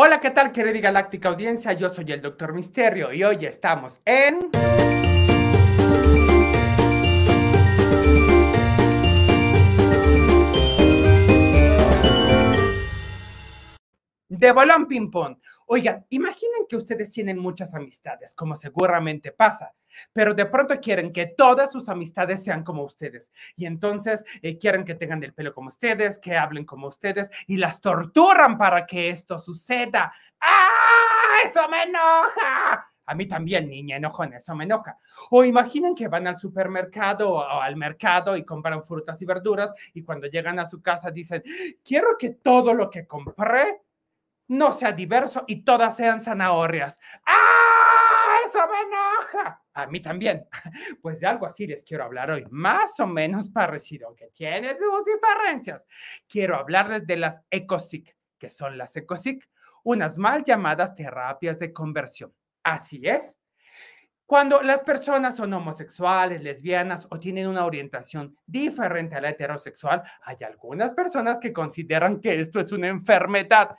Hola, ¿qué tal querida galáctica audiencia? Yo soy el Doctor Misterio y hoy estamos en... de balón ping-pong. Oigan, imaginen que ustedes tienen muchas amistades, como seguramente pasa, pero de pronto quieren que todas sus amistades sean como ustedes. Y entonces eh, quieren que tengan el pelo como ustedes, que hablen como ustedes y las torturan para que esto suceda. ¡Ah! ¡Eso me enoja! A mí también, niña en eso me enoja. O imaginen que van al supermercado o al mercado y compran frutas y verduras y cuando llegan a su casa dicen, quiero que todo lo que compré no sea diverso y todas sean zanahorias. ¡Ah! ¡Eso me enoja! A mí también. Pues de algo así les quiero hablar hoy, más o menos parecido, aunque tiene sus diferencias. Quiero hablarles de las ECOSIC, que son las ECOSIC, unas mal llamadas terapias de conversión. Así es. Cuando las personas son homosexuales, lesbianas o tienen una orientación diferente a la heterosexual, hay algunas personas que consideran que esto es una enfermedad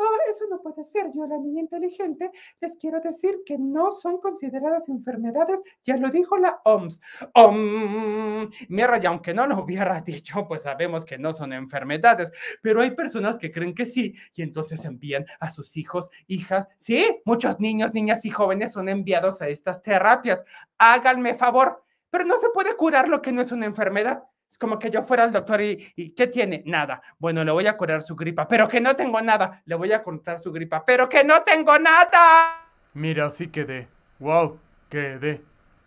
oh, eso no puede ser, yo la niña inteligente, les quiero decir que no son consideradas enfermedades, ya lo dijo la OMS. OMS, mierda, y aunque no lo hubiera dicho, pues sabemos que no son enfermedades, pero hay personas que creen que sí, y entonces envían a sus hijos, hijas, sí, muchos niños, niñas y jóvenes son enviados a estas terapias. Háganme favor, pero no se puede curar lo que no es una enfermedad. Es como que yo fuera al doctor y, ¿qué tiene? Nada. Bueno, le voy a curar su gripa, pero que no tengo nada. Le voy a contar su gripa, pero que no tengo nada. Mira, así quedé. Wow, quedé.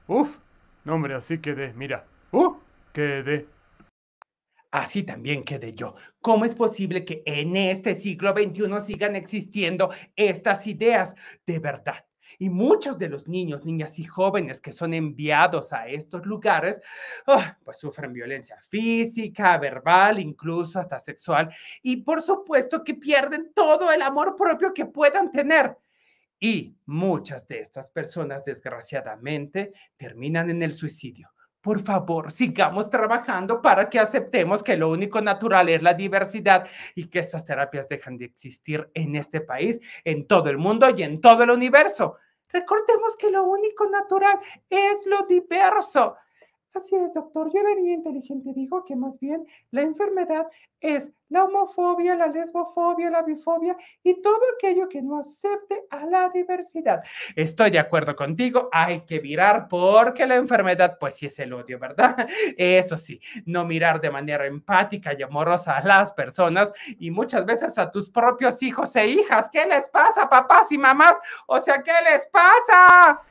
Uf, no hombre, así quedé. Mira, uf, uh, quedé. Así también quedé yo. ¿Cómo es posible que en este siglo XXI sigan existiendo estas ideas? De verdad, y muchos de los niños, niñas y jóvenes que son enviados a estos lugares, ah, pues sufren violencia física, verbal, incluso hasta sexual. Y por supuesto que pierden todo el amor propio que puedan tener. Y muchas de estas personas, desgraciadamente, terminan en el suicidio por favor, sigamos trabajando para que aceptemos que lo único natural es la diversidad y que estas terapias dejan de existir en este país, en todo el mundo y en todo el universo. Recordemos que lo único natural es lo diverso. Así es, doctor. Yo la niña inteligente. Digo que más bien la enfermedad es la homofobia, la lesbofobia, la bifobia y todo aquello que no acepte a la diversidad. Estoy de acuerdo contigo, hay que mirar porque la enfermedad, pues sí es el odio, ¿verdad? Eso sí, no mirar de manera empática y amorosa a las personas y muchas veces a tus propios hijos e hijas. ¿Qué les pasa, papás y mamás? O sea, ¿qué les pasa?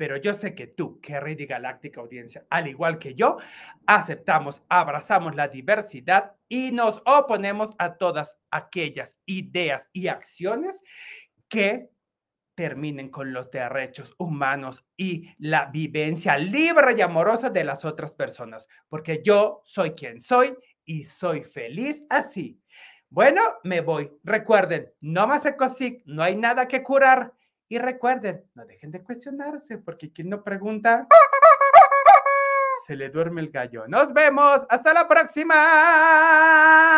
pero yo sé que tú, querida y galáctica audiencia, al igual que yo, aceptamos, abrazamos la diversidad y nos oponemos a todas aquellas ideas y acciones que terminen con los derechos humanos y la vivencia libre y amorosa de las otras personas, porque yo soy quien soy y soy feliz así. Bueno, me voy. Recuerden, no más ecosic, no hay nada que curar y recuerden, no dejen de cuestionarse, porque quien no pregunta, se le duerme el gallo. Nos vemos, hasta la próxima.